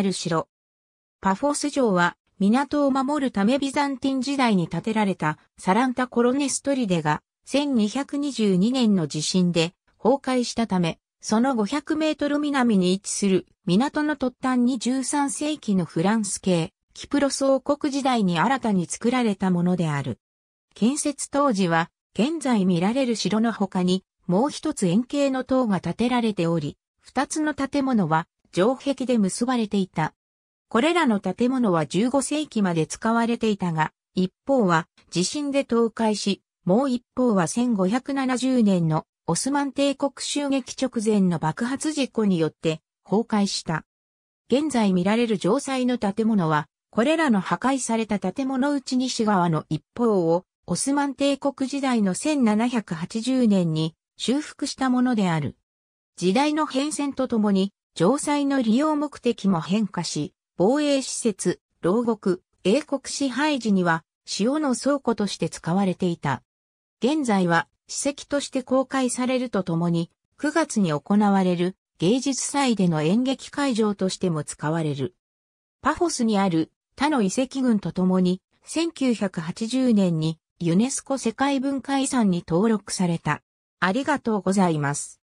ある城。パフォス城は港を守るためビザンティン時代に建てられたサランタコロネストリデが1222年の地震で崩壊したため、その500メートル南に位置する港の突端に13世紀のフランス系キプロス王国時代に新たに作られたものである。建設当時は現在見られる城の他にもう一つ円形の塔が建てられており、二つの建物は城壁で結ばれていた。これらの建物は15世紀まで使われていたが、一方は地震で倒壊し、もう一方は1570年のオスマン帝国襲撃直前の爆発事故によって崩壊した。現在見られる城塞の建物は、これらの破壊された建物内西側の一方を、オスマン帝国時代の1780年に修復したものである。時代の変遷とともに、城塞の利用目的も変化し、防衛施設、牢獄、英国支配時には塩の倉庫として使われていた。現在は史跡として公開されるとともに、9月に行われる芸術祭での演劇会場としても使われる。パフォスにある他の遺跡群とともに、1980年にユネスコ世界文化遺産に登録された。ありがとうございます。